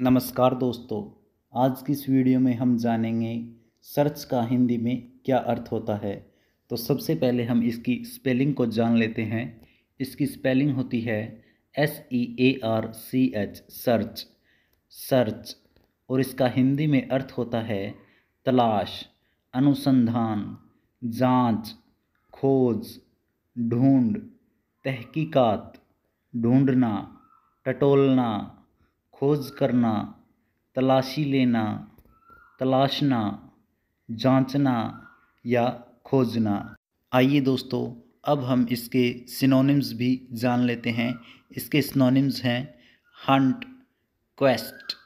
नमस्कार दोस्तों आज की इस वीडियो में हम जानेंगे सर्च का हिंदी में क्या अर्थ होता है तो सबसे पहले हम इसकी स्पेलिंग को जान लेते हैं इसकी स्पेलिंग होती है S E A R C H search search और इसका हिंदी में अर्थ होता है तलाश अनुसंधान जांच, खोज ढूंढ तहकीकात ढूंढना टटोलना खोज करना तलाशी लेना तलाशना जांचना या खोजना आइए दोस्तों अब हम इसके सिनोनिम्स भी जान लेते हैं इसके सिनोनिम्स हैं हंट क्वेस्ट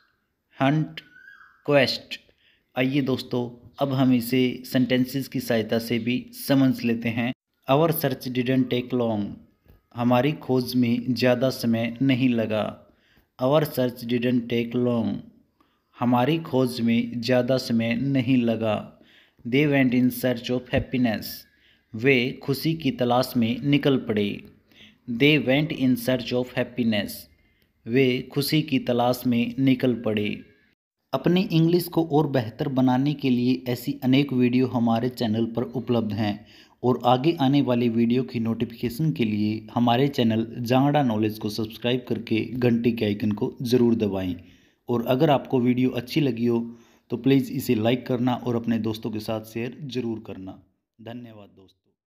हंट क्वेस्ट आइए दोस्तों अब हम इसे सेंटेंसेस की सहायता से भी समझ लेते हैं our search didn't take long हमारी खोज में ज़्यादा समय नहीं लगा our search didn't take long हमारी खोज में ज़्यादा समय नहीं लगा they went in search of happiness वे खुशी की तलाश में निकल पड़े they went in search of happiness वे खुशी की तलाश में निकल पड़े अपनी इंग्लिश को और बेहतर बनाने के लिए ऐसी अनेक वीडियो हमारे चैनल पर उपलब्ध हैं और आगे आने वाली वीडियो की नोटिफिकेशन के लिए हमारे चैनल जांगड़ा नॉलेज को सब्सक्राइब करके घंटी के आइकन को ज़रूर दबाएं और अगर आपको वीडियो अच्छी लगी हो तो प्लीज़ इसे लाइक करना और अपने दोस्तों के साथ शेयर ज़रूर करना धन्यवाद दोस्तों